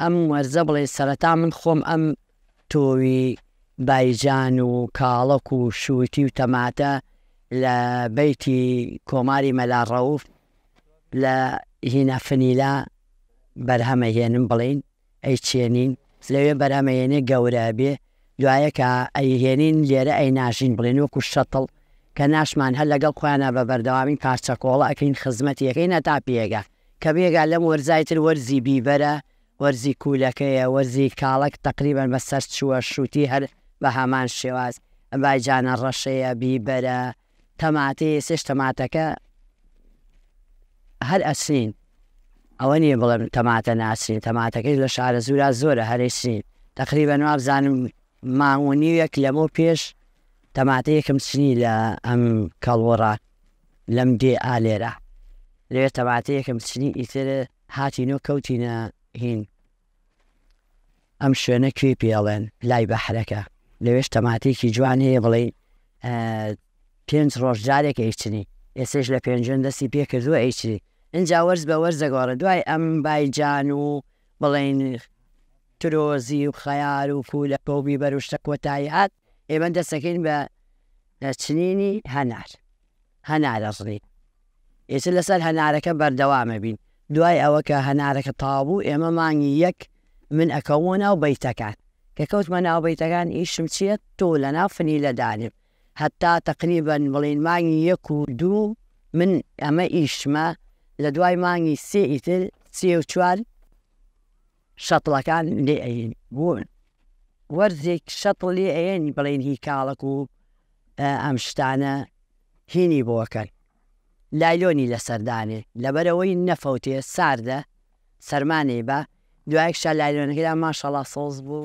ئەم وەرزە بڵێ سەرەتا من خۆم ئەم تۆوی بایجان و کاڵک و شووتی و تەماتە لە بەیتی کۆماری مەلا ڕەوف لە هینەفنیلا بەرهەمەهێنم بڵین ئەی چێنین لەوێ بەرهەمەهێنێ گەورە بێ دوایە کە ئەیهێنین لێرە ئەی ناشین بڵێن وەکو شەتڵ کە ناشمان هەر لەگەڵ خۆیانە بە بەردەوامین کارچەکۆڵە ئەکەین خزمەتی یەکەی نەتاپیەگە کە بێگا لەم وەرزایتر وەرزی بیبەرە وەرزی کوولەکەیە وەرزی کاڵک تقریبان بە سەر چووە شووتی هەر بە هەمان شێواز ئەمبایجانە ڕەشەیە بیبەرە تەماتی سێش تەماتەکە هەر ئەسین ئەوە نیە بڵێم تەماتە ناسین تەماتەکەی لە شارە زورا زۆرە هەرێسین تقریبان وابزانم ماونیویەک لەمە پێش تەماتەیەکم سنی لە ئەم کەڵوەڕ لەم دێ ئالێرە لێ تەماتەیەکم سنی ئیتر هاتینۆ کەوتینە هین ئەم شوێنە کوێ پێڵێن لای بەحرەکە لەوێش تەماتێکی جوان هەیە بڵێ پێنج ڕۆژ جارێک ئەیچنی ئێسش لە پێنجن دەستی پێ کردووە ئەیچری اینجا وەرز بە وەرزەگۆڕە دوای ئەم بایجان و بڵین ترۆزی و خەیار و کو لە پۆبی بەروشتە کۆتاییات ئێمە دەسەکەین بە چنینی هەنار هەنارەڕی ئێستا لەسەر هەنارەکە بەردەوامە بین دوای ئەوە کە هەنارەکە تابوو ئێمە مانگی یەک من ئەکەوە ناو بەیتەکان کە کەوتمە ناو بەیتەکان ئیشم چێت تۆ لە نافنی لە دانب هەتا تقریبن بڵین مانگی یەک و دوو من ئەمە ئیشمە لە دوای مانگی سێ ئیتر سێ و چوار شەتڵەکان لێ ئەین بوون وەرزێک شەتڵ لێ ئەێنی بڵین هی کاڵک و ئەم شتانە هینی بۆکەن لایلۆنی لە سەردانێ لەبەرەوەی نەفەوتێ ساردە سەرمانێ بە Dua ekşələrinin elə maşallah soz bu.